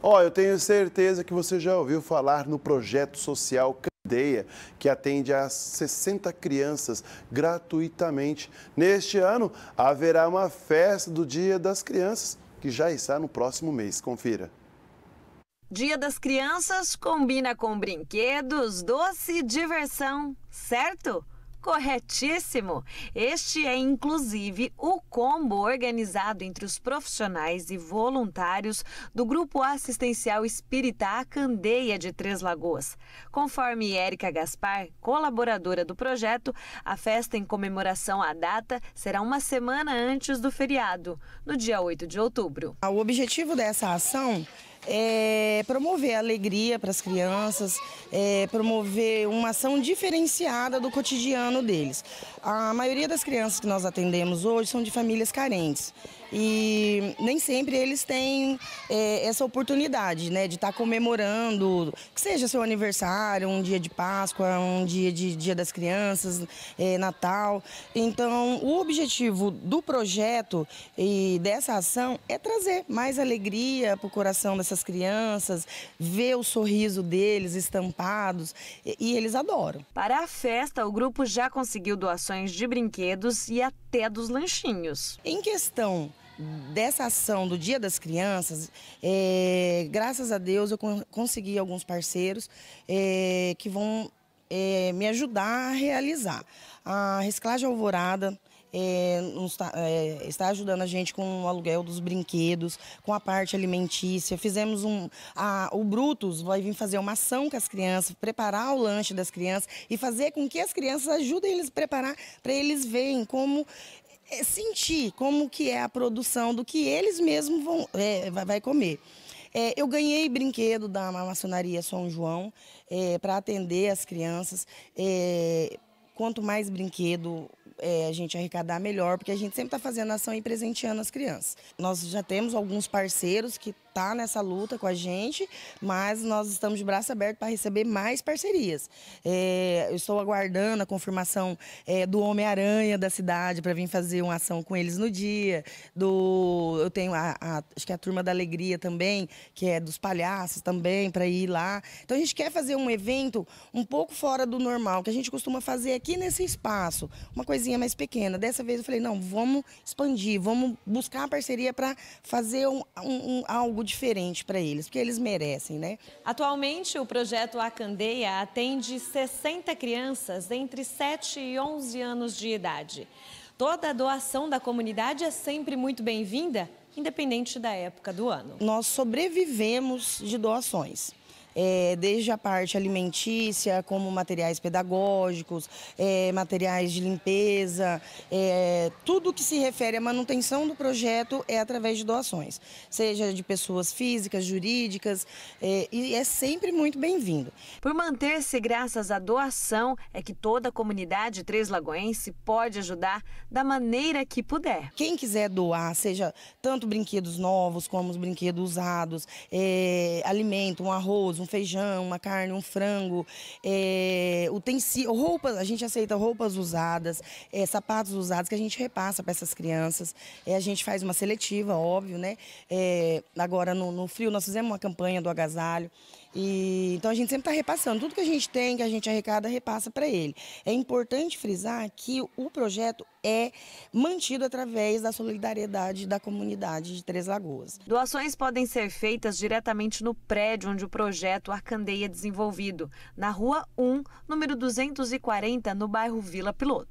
Ó, oh, eu tenho certeza que você já ouviu falar no projeto social Candeia, que atende a 60 crianças gratuitamente. Neste ano, haverá uma festa do Dia das Crianças, que já está no próximo mês. Confira. Dia das Crianças combina com brinquedos, doce e diversão, certo? corretíssimo! Este é inclusive o combo organizado entre os profissionais e voluntários do Grupo Assistencial Espírita A Candeia de Três Lagoas. Conforme Érica Gaspar, colaboradora do projeto, a festa em comemoração à data será uma semana antes do feriado, no dia 8 de outubro. O objetivo dessa ação é, promover a alegria para as crianças, é, promover uma ação diferenciada do cotidiano deles. A maioria das crianças que nós atendemos hoje são de famílias carentes e nem sempre eles têm é, essa oportunidade né, de estar tá comemorando, que seja seu aniversário, um dia de Páscoa, um dia de Dia das Crianças, é, Natal. Então, o objetivo do projeto e dessa ação é trazer mais alegria para o coração das essas crianças, ver o sorriso deles estampados e, e eles adoram. Para a festa, o grupo já conseguiu doações de brinquedos e até dos lanchinhos. Em questão dessa ação do Dia das Crianças, é, graças a Deus eu consegui alguns parceiros é, que vão é, me ajudar a realizar. A Reciclagem Alvorada, é, nos, é, está ajudando a gente com o aluguel dos brinquedos, com a parte alimentícia. Fizemos um. A, o Brutus vai vir fazer uma ação com as crianças, preparar o lanche das crianças e fazer com que as crianças ajudem eles a preparar para eles verem como é, sentir como que é a produção do que eles mesmos vão é, vai comer. É, eu ganhei brinquedo da maçonaria São João é, para atender as crianças. É, quanto mais brinquedo, é, a gente arrecadar melhor, porque a gente sempre está fazendo ação e presenteando as crianças. Nós já temos alguns parceiros que Tá nessa luta com a gente, mas nós estamos de braço aberto para receber mais parcerias. É, eu estou aguardando a confirmação é, do Homem-Aranha da cidade para vir fazer uma ação com eles no dia. Do, eu tenho a, a, acho que é a Turma da Alegria também, que é dos palhaços também, para ir lá. Então a gente quer fazer um evento um pouco fora do normal, que a gente costuma fazer aqui nesse espaço, uma coisinha mais pequena. Dessa vez eu falei, não, vamos expandir, vamos buscar a parceria para fazer um, um, um, algo diferente para eles, porque eles merecem, né? Atualmente, o projeto A Candeia atende 60 crianças entre 7 e 11 anos de idade. Toda a doação da comunidade é sempre muito bem-vinda, independente da época do ano. Nós sobrevivemos de doações é, desde a parte alimentícia, como materiais pedagógicos, é, materiais de limpeza, é, tudo que se refere à manutenção do projeto é através de doações, seja de pessoas físicas, jurídicas, é, e é sempre muito bem-vindo. Por manter-se graças à doação, é que toda a comunidade Três Lagoense pode ajudar da maneira que puder. Quem quiser doar, seja tanto brinquedos novos como os brinquedos usados, é, alimento, um arroz, um feijão, uma carne, um frango, é, eh, utensílio, roupas, a gente aceita roupas usadas, é, sapatos usados que a gente repassa para essas crianças. É, a gente faz uma seletiva, óbvio, né? agora no, no frio nós fizemos uma campanha do agasalho. E, então a gente sempre está repassando. Tudo que a gente tem, que a gente arrecada, repassa para ele. É importante frisar que o projeto é mantido através da solidariedade da comunidade de Três Lagoas. Doações podem ser feitas diretamente no prédio onde o projeto projeto Arcandeia Desenvolvido, na Rua 1, número 240, no bairro Vila Piloto.